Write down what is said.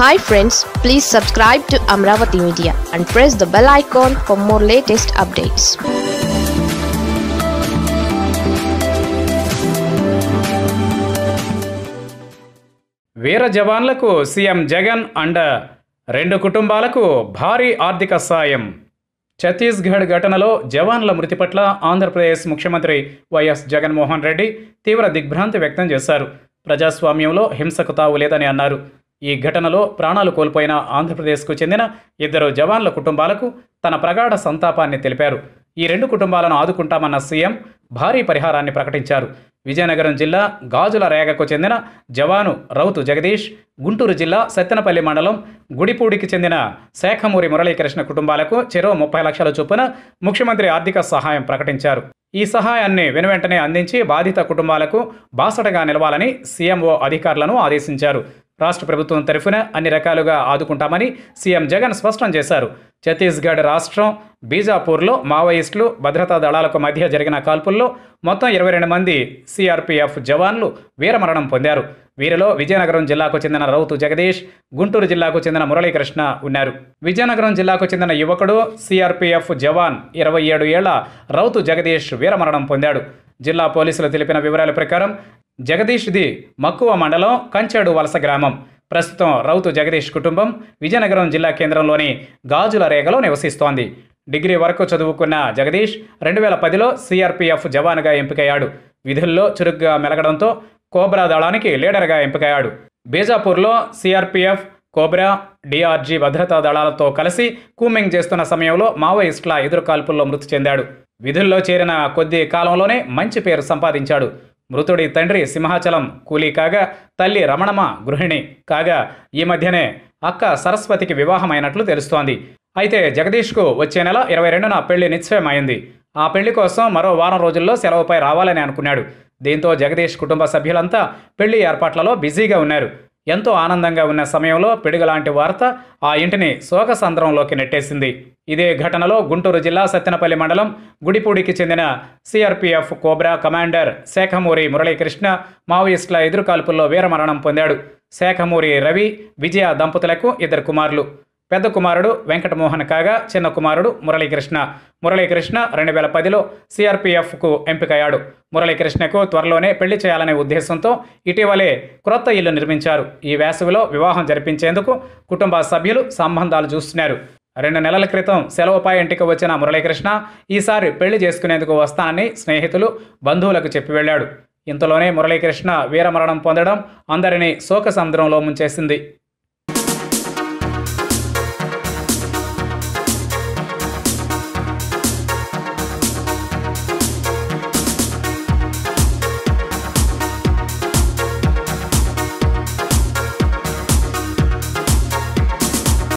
hi friends please subscribe to Amaravati media and press the bell icon for more latest updates వీర జవాన్లకు CM Jagan and రెండు కుటుంబాలకు భారీ ఆర్థిక సాయం ఛత్తీస్గఢ్ ఘటనలో జవాన్ల మృతి పట్ల ఆంధ్రప్రదేశ్ ముఖ్యమంత్రి వైఎస్ జగన్మోహన్ రెడ్డి తీవ్ర దిగ్భ్రాంతి వ్యక్తం చేశారు ప్రజాస్వామ్యంలో హింసకు తావు లేదని అన్నారు ఈ ఘటనలో ప్రాణాలు కోల్పోయిన ఆంధ్రప్రదేశ్కు చెందిన ఇద్దరు జవాన్ల కుటుంబాలకు తన ప్రగాఢ సంతాపాన్ని తెలిపారు ఈ రెండు కుటుంబాలను ఆదుకుంటామన్న సీఎం భారీ పరిహారాన్ని ప్రకటించారు విజయనగరం జిల్లా గాజుల రేగకు చెందిన జవాను రౌతు జగదీష్ గుంటూరు జిల్లా సత్తెనపల్లి మండలం గుడిపూడికి చెందిన శాఖమూరి మురళీకృష్ణ కుటుంబాలకు చెరో ముప్పై లక్షల చొప్పున ముఖ్యమంత్రి ఆర్థిక సహాయం ప్రకటించారు ఈ సహాయాన్ని వెనువెంటనే అందించి బాధిత కుటుంబాలకు బాసటగా నిలవాలని సీఎంఓ అధికారులను ఆదేశించారు రాష్ట్ర ప్రభుత్వం తరఫున అన్ని రకాలుగా ఆదుకుంటామని సీఎం జగన్ స్పష్టం చేశారు ఛత్తీస్గఢ్ రాష్ట్రం బీజాపూర్లో మావోయిస్టులు భద్రతా దళాలకు మధ్య జరిగిన కాల్పుల్లో మొత్తం ఇరవై రెండు మంది సీఆర్పీఎఫ్ జవాన్లు వీరమరణం పొందారు వీరిలో విజయనగరం జిల్లాకు చెందిన రౌతు జగదీష్ గుంటూరు జిల్లాకు చెందిన మురళీకృష్ణ ఉన్నారు విజయనగరం జిల్లాకు చెందిన యువకుడు సీఆర్పీఎఫ్ జవాన్ ఇరవై ఏడు ఏళ్ల రౌతు జగదీష్ వీరమరణం పొందాడు జిల్లా పోలీసులు తెలిపిన వివరాల ప్రకారం జగదీష్ది మక్కువ మండలం కంచాడు వలస గ్రామం ప్రస్తుతం రౌతు జగదీష్ కుటుంబం విజయనగరం జిల్లా కేంద్రంలోని గాజుల రేగలో నివసిస్తోంది డిగ్రీ వరకు చదువుకున్న జగదీష్ రెండు వేల పదిలో సిఆర్పిఎఫ్ జవాన్గా ఎంపికయ్యాడు విధుల్లో చురుగ్గా మెలగడంతో కోబ్రా దళానికి లీడర్గా ఎంపికయ్యాడు బీజాపూర్లో సిఆర్పిఎఫ్ కోబ్రా డిఆర్జీ భద్రతా దళాలతో కలిసి కూమింగ్ చేస్తున్న సమయంలో మావోయిస్టుల ఎదురుకాల్పుల్లో మృతి చెందాడు విధుల్లో చేరిన కొద్ది కాలంలోనే మంచి పేరు సంపాదించాడు మృతుడి తండ్రి సింహాచలం కూలీ కాగా తల్లి రమణమ్మ గృహిణి కాగా ఈ మధ్యనే అక్క సరస్వతికి వివాహమైనట్లు తెలుస్తోంది అయితే జగదీష్కు వచ్చే నెల ఇరవై రెండున పెళ్లి నిశ్చయమైంది ఆ పెళ్లి కోసం మరో వారం రోజుల్లో సెలవుపై రావాలని అనుకున్నాడు దీంతో జగదీష్ కుటుంబ సభ్యులంతా పెళ్లి ఏర్పాట్లలో బిజీగా ఉన్నారు ఎంతో ఆనందంగా ఉన్న సమయంలో పిడుగులాంటి లాంటి వార్త ఆ ఇంటిని శోకసంద్రంలోకి నెట్టేసింది ఇదే ఘటనలో గుంటూరు జిల్లా సత్తెనపల్లి మండలం గుడిపూడికి చెందిన CRPF cobra commander Shekhamuri Muralikrishna మావోయిస్టుల ఎదురుకాల్పుల్లో వీరమరణం పొందాడు శేఖమూరి రవి విజయ దంపతులకు ఇద్దరు కుమారులు పెద్ద కుమారుడు వెంకటమోహన్ కాగా చిన్న కుమారుడు మురళీకృష్ణ మురళీకృష్ణ రెండు వేల పదిలో సిఆర్పిఎఫ్కు ఎంపికయ్యాడు మురళీకృష్ణకు త్వరలోనే పెళ్లి చేయాలనే ఉద్దేశంతో ఇటీవలే క్రొత్త ఇల్లు నిర్మించారు ఈ వేసవిలో వివాహం జరిపించేందుకు కుటుంబ సభ్యులు సంబంధాలు చూస్తున్నారు రెండు నెలల క్రితం సెలవుపై ఇంటికి వచ్చిన మురళీకృష్ణ ఈసారి పెళ్లి చేసుకునేందుకు వస్తానని స్నేహితులు బంధువులకు చెప్పి వెళ్ళాడు ఇంతలోనే మురళీకృష్ణ వీరమరణం పొందడం అందరినీ శోక సముద్రంలో ముంచేసింది